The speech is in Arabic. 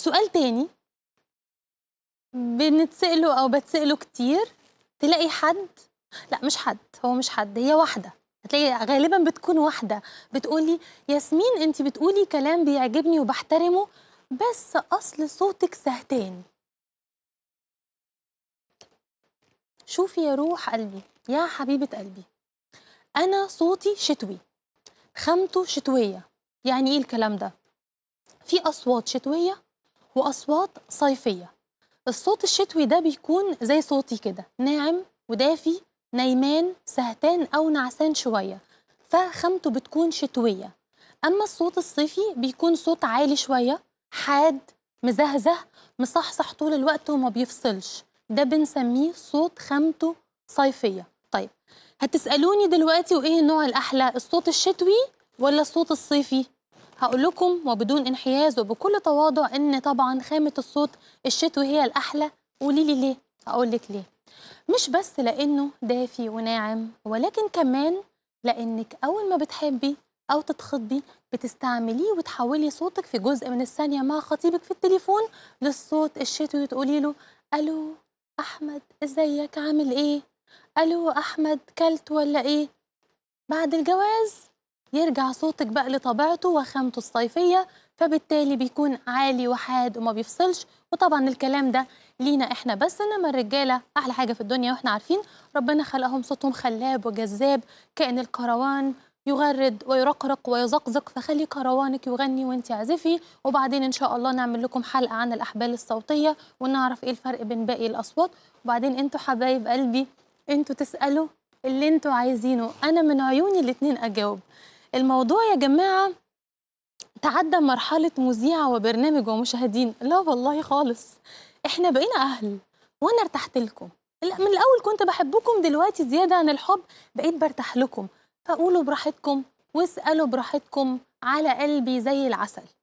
سؤال تاني بنتسأله أو بتسأله كتير تلاقي حد لا مش حد هو مش حد هي واحدة هتلاقي غالبا بتكون واحدة بتقولي ياسمين انت بتقولي كلام بيعجبني وبحترمه بس أصل صوتك سهتان شوفي يا روح قلبي يا حبيبة قلبي أنا صوتي شتوي خامته شتوية يعني إيه الكلام ده؟ في أصوات شتوية وأصوات صيفية الصوت الشتوي ده بيكون زي صوتي كده ناعم ودافي نايمان سهتان أو نعسان شوية فخامته بتكون شتوية أما الصوت الصيفي بيكون صوت عالي شوية حاد مزهزه مصحصح طول الوقت وما بيفصلش ده بنسميه صوت خامته صيفية طيب هتسألوني دلوقتي وإيه النوع الأحلى الصوت الشتوي ولا الصوت الصيفي هقول لكم وبدون انحياز وبكل تواضع ان طبعا خامه الصوت الشتوي هي الاحلى قولي لي ليه هقول لك ليه مش بس لانه دافي وناعم ولكن كمان لانك اول ما بتحبي او تتخطبي بتستعمليه وتحولي صوتك في جزء من الثانيه مع خطيبك في التليفون للصوت الشتوي وتقولي له الو احمد ازيك عامل ايه الو احمد كلت ولا ايه بعد الجواز يرجع صوتك بقى لطبيعته وخامته الصيفية فبالتالي بيكون عالي وحاد وما بيفصلش وطبعا الكلام ده لينا احنا بس انما الرجاله احلى حاجه في الدنيا واحنا عارفين ربنا خلقهم صوتهم خلاب وجذاب كان الكروان يغرد ويرقرق ويزقزق فخلي كروانك يغني وانت اعزفي وبعدين ان شاء الله نعمل لكم حلقه عن الاحبال الصوتيه ونعرف ايه الفرق بين باقي الاصوات وبعدين انتوا حبايب قلبي انتوا تسالوا اللي انتوا عايزينه انا من عيوني الاتنين اجاوب الموضوع يا جماعه تعدى مرحله مذيعه وبرنامج ومشاهدين لا والله خالص احنا بقينا اهل وانا ارتحت لكم من الاول كنت بحبكم دلوقتي زياده عن الحب بقيت برتاح لكم فقولوا براحتكم واسالوا براحتكم على قلبي زي العسل